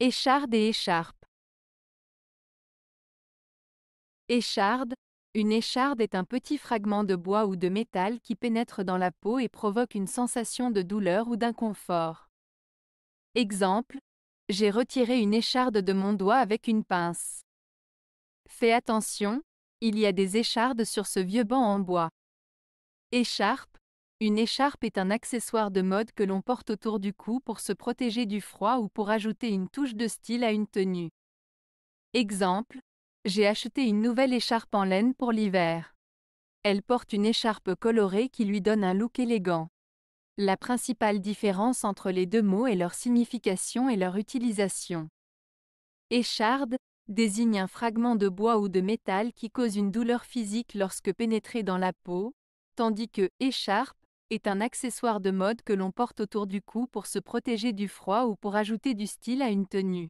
Écharde et écharpe. Écharde. Une écharde est un petit fragment de bois ou de métal qui pénètre dans la peau et provoque une sensation de douleur ou d'inconfort. Exemple. J'ai retiré une écharde de mon doigt avec une pince. Fais attention, il y a des échardes sur ce vieux banc en bois. Écharpe, une écharpe est un accessoire de mode que l'on porte autour du cou pour se protéger du froid ou pour ajouter une touche de style à une tenue. Exemple, j'ai acheté une nouvelle écharpe en laine pour l'hiver. Elle porte une écharpe colorée qui lui donne un look élégant. La principale différence entre les deux mots est leur signification et leur utilisation. Écharde désigne un fragment de bois ou de métal qui cause une douleur physique lorsque pénétré dans la peau, tandis que écharpe est un accessoire de mode que l'on porte autour du cou pour se protéger du froid ou pour ajouter du style à une tenue.